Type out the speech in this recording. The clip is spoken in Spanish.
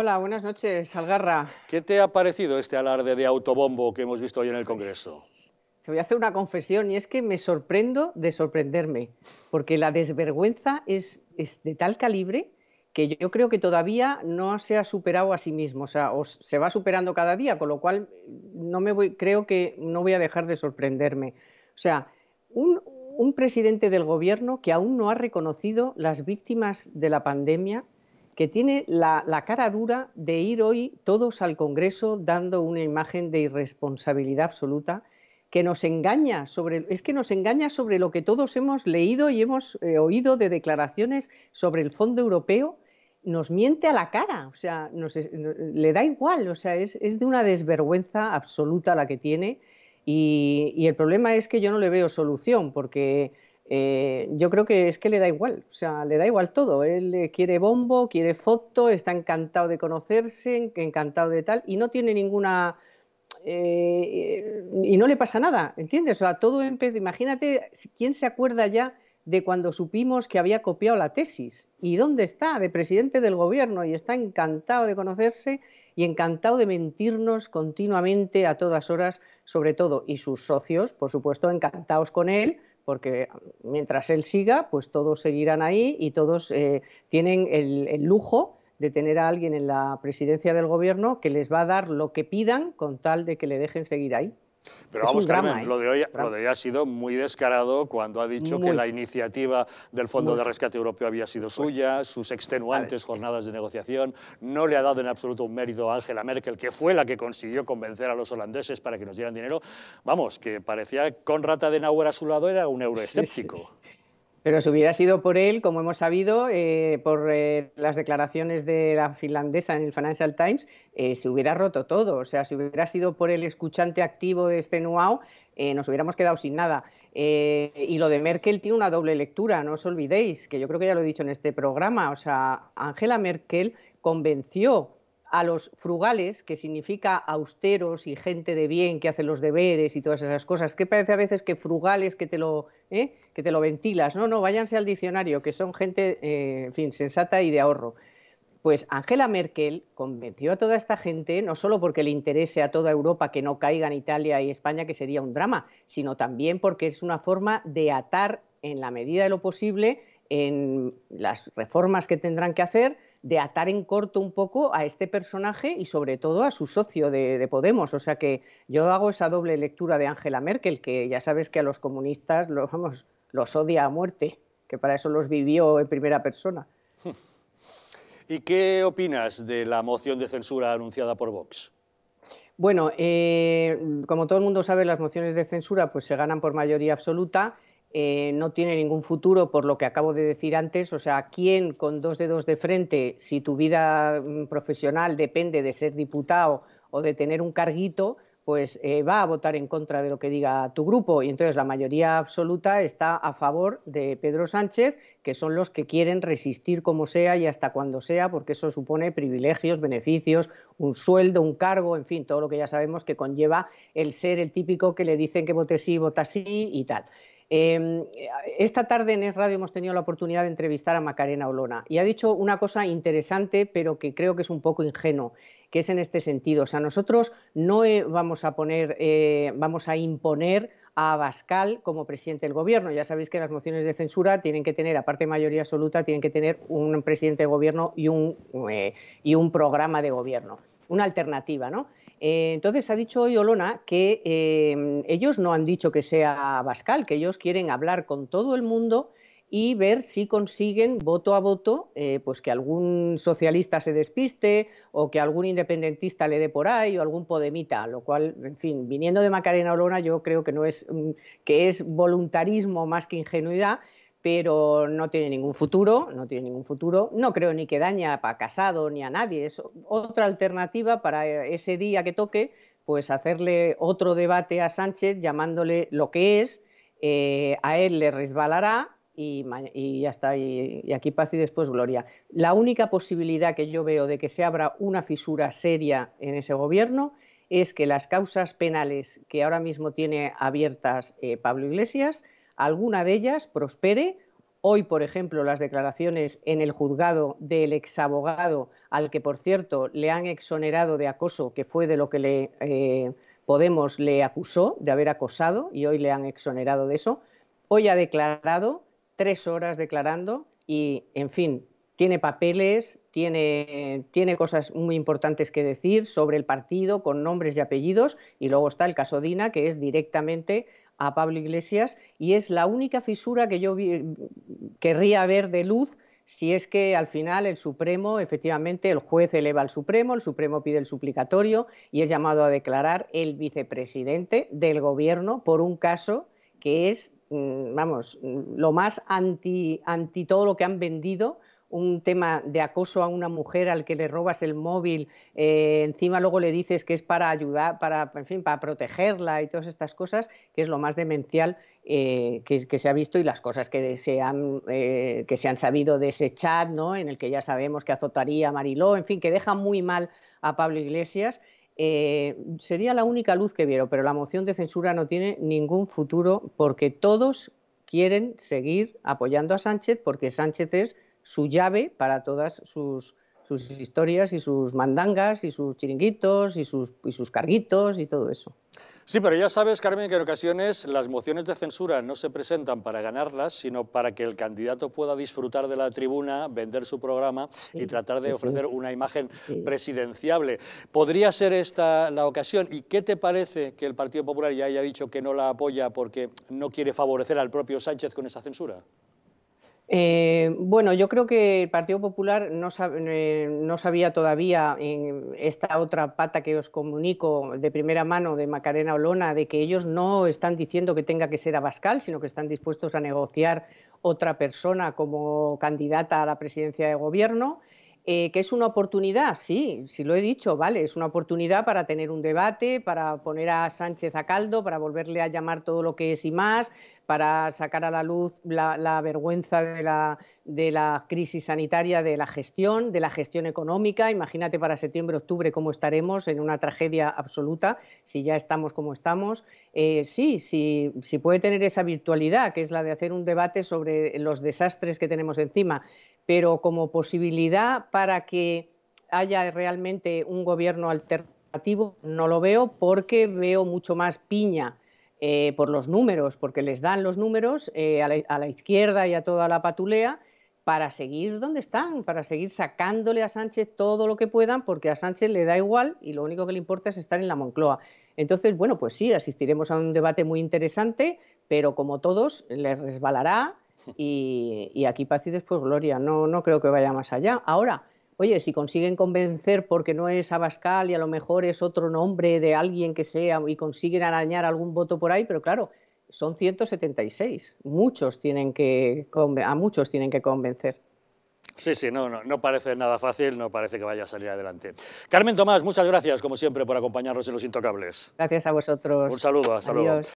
Hola, buenas noches, Algarra. ¿Qué te ha parecido este alarde de autobombo que hemos visto hoy en el Congreso? Te voy a hacer una confesión y es que me sorprendo de sorprenderme, porque la desvergüenza es, de tal calibre que yo creo que todavía no se ha superado a sí mismo, o sea, se va superando cada día, con lo cual mm, no me voy, creo que no voy a dejar de sorprenderme. O sea, un presidente del gobierno que aún no ha reconocido las víctimas de la pandemia que tiene la, cara dura de ir hoy todos al Congreso dando una imagen de irresponsabilidad absoluta que nos engaña sobre es que nos engaña sobre lo que todos hemos leído y hemos eh, oído de declaraciones sobre el fondo europeo nos miente a la cara o sea le da igual o sea es, de una desvergüenza absoluta la que tiene y, y, el problema es que yo no le veo solución porque eh, yo creo que es que le da igual, o sea, le da igual todo. Él eh, quiere bombo, quiere foto, está encantado de conocerse, encantado de tal, y no tiene ninguna. Eh, y no le pasa nada, ¿entiendes? O sea, todo Imagínate, ¿quién se acuerda ya de cuando supimos que había copiado la tesis? ¿Y dónde está? De presidente del gobierno, y está encantado de conocerse y encantado de mentirnos continuamente a todas horas, sobre todo. Y sus socios, por supuesto, encantados con él porque mientras él siga, pues todos seguirán ahí y todos eh, tienen el lujo de tener a alguien en la presidencia del gobierno que les va a dar lo que pidan con tal de que le dejen seguir ahí. Pero vamos, ¿eh? lo, de hoy, ha sido muy descarado cuando ha dicho que la iniciativa del Fondo de Rescate Europeo había sido pues. suya, sus extenuantes jornadas de negociación. No le ha dado en absoluto un mérito a Angela Merkel, que fue la que consiguió convencer a los holandeses para que nos dieran dinero. Vamos, que parecía de Adenauer a su lado era un euroescéptico. Pero si hubiera sido por él, como hemos sabido, eh, por eh, las declaraciones de la finlandesa en el Financial Times, eh, se hubiera roto todo. O sea, si hubiera sido por el escuchante activo de este Nuau, nos hubiéramos quedado sin nada. y lo de Merkel tiene una doble lectura, no os olvidéis, que yo creo que ya lo he dicho en este programa. O sea, Angela Merkel convenció a los frugales, que significa austeros y gente de bien que hace los deberes y todas esas cosas, que parece a veces que frugales que te lo, ¿eh? que te lo ventilas. No, no, váyanse al diccionario, que son gente, eh, sensata y de ahorro. Pues Angela Merkel convenció a toda esta gente, no solo porque le interese a toda Europa que no caigan Italia y España, que sería un drama, sino también porque es una forma de atar en la medida de lo posible en las reformas que tendrán que hacer de atar en corto un poco a este personaje y sobre todo a su socio de, Podemos. O sea que yo hago esa doble lectura de Angela Merkel, que ya sabes que a los comunistas los, vamos, los odia a muerte, que para eso los vivió en primera persona. ¿Y qué opinas de la moción de censura anunciada por Vox? Bueno, eh, como todo el mundo sabe, las mociones de censura pues, se ganan por mayoría absoluta eh, no tiene ningún futuro por lo que acabo de decir antes. O sea, ¿quién con dos dedos de frente, si tu vida mm, profesional depende de ser diputado o de tener un carguito, pues eh, va a votar en contra de lo que diga tu grupo? Y entonces la mayoría absoluta está a favor de Pedro Sánchez, que son los que quieren resistir como sea y hasta cuando sea, porque eso supone privilegios, beneficios, un sueldo, un cargo, en fin, todo lo que ya sabemos que conlleva el ser el típico que le dicen que vote sí, vota sí y tal. Em, esta tarde en Es Radio hemos tenido la oportunidad de entrevistar a Macarena Olona y ha dicho una cosa interesante, pero que creo que es un poco ingenuo que es en este sentido. O sea, nosotros no eh, vamos a poner, eh, vamos a imponer a Abascal como presidente del gobierno. Ya sabéis que las mociones de censura tienen que tener, aparte de mayoría absoluta, tienen que tener un presidente de gobierno y un, eh, y un programa de gobierno, una alternativa, ¿no? Eh, entonces ha dicho hoy Olona que em, ellos no han dicho que sea Bascal, que ellos quieren hablar con todo el mundo y ver si consiguen voto a voto, eh, pues que algún socialista se despiste o que algún independentista le dé por ahí o algún podemita, lo cual, en fin, viniendo de Macarena Olona, yo creo que no es mm, que es voluntarismo más que ingenuidad pero no tiene ningún futuro, no tiene ningún futuro. No creo ni que daña a Casado ni a nadie. Es otra alternativa para ese día que toque, pues hacerle otro debate a Sánchez llamándole lo que es, eh, a él le resbalará y, ya está, y, aquí paz y después gloria. La única posibilidad que yo veo de que se abra una fisura seria en ese gobierno es que las causas penales que ahora mismo tiene abiertas eh, Pablo Iglesias, alguna de ellas prospere. Hoy, por ejemplo, las declaraciones en el juzgado del exabogado, al que, por cierto, le han exonerado de acoso, que fue de lo que le, eh, Podemos le acusó de haber acosado, y hoy le han exonerado de eso. Hoy ha declarado, tres horas declarando, y, en fin, tiene papeles, tiene, tiene, cosas muy importantes que decir sobre el partido, con nombres y apellidos, y luego está el caso Dina, que es directamente a Pablo Iglesias y es la única fisura que yo querría ver de luz si es que al final el Supremo, efectivamente, el juez eleva al Supremo, el Supremo pide el suplicatorio y es llamado a declarar el vicepresidente del Gobierno por un caso que es, mm, vamos, mm, lo más anti todo lo que han vendido un tema de acoso a una mujer al que le robas el móvil, eh, encima luego le dices que es para ayudar, para, en fin, para protegerla y todas estas cosas, que es lo más demencial eh, que, se ha visto y las cosas que se, han, eh, que se han sabido de ese chat, ¿no? en el que ya sabemos que azotaría a Mariló, en fin, que deja muy mal a Pablo Iglesias. sería la única luz que vieron, pero la moción de censura no tiene ningún futuro porque todos quieren seguir apoyando a Sánchez porque Sánchez es su llave para todas sus, historias y sus mandangas y sus chiringuitos y sus, sus carguitos y todo eso. Sí, pero ya sabes, Carmen, que en ocasiones las mociones de censura no se presentan para ganarlas, sino para que el candidato pueda disfrutar de la tribuna, vender su programa y tratar de ofrecer una imagen presidenciable. ¿Podría ser esta la ocasión? ¿Y qué te parece que el Partido Popular ya haya dicho que no la apoya porque no quiere favorecer al propio Sánchez con esa censura? Eh, bueno, yo creo que el Partido Popular no, eh, no sabía todavía en esta otra pata que os comunico de primera mano de Macarena Olona, de que ellos no están diciendo que tenga que ser Abascal, sino que están dispuestos a negociar otra persona como candidata a la presidencia de gobierno. Eh, ¿Que es una oportunidad? Sí, sí lo he dicho, vale, es una oportunidad para tener un debate, para poner a Sánchez a caldo, para volverle a llamar todo lo que es y más, para sacar a la luz la, vergüenza de la, crisis sanitaria, de la gestión, de la gestión económica. Imagínate para septiembre, octubre cómo estaremos en una tragedia absoluta, si ya estamos como estamos. Eh, sí, si puede tener esa virtualidad, que es la de hacer un debate sobre los desastres que tenemos encima pero como posibilidad para que haya realmente un gobierno alternativo, no lo veo porque veo mucho más piña eh, por los números, porque les dan los números eh, a, la, izquierda y a toda la patulea para seguir donde están, para seguir sacándole a Sánchez todo lo que puedan, porque a Sánchez le da igual y lo único que le importa es estar en la Moncloa. Entonces, bueno, pues sí, asistiremos a un debate muy interesante, pero como todos, les resbalará y, aquí paz pues después gloria. No, no creo que vaya más allá. Ahora, oye, si consiguen convencer porque no es Abascal y a lo mejor es otro nombre de alguien que sea y consiguen arañar algún voto por ahí, pero claro, son 176. Muchos tienen que, a muchos tienen que convencer. Sí, sí, no, no, no, parece nada fácil, no parece que vaya a salir adelante. Carmen Tomás, muchas gracias, como siempre, por acompañarnos en Los Intocables. Gracias a vosotros. Un saludo, hasta luego.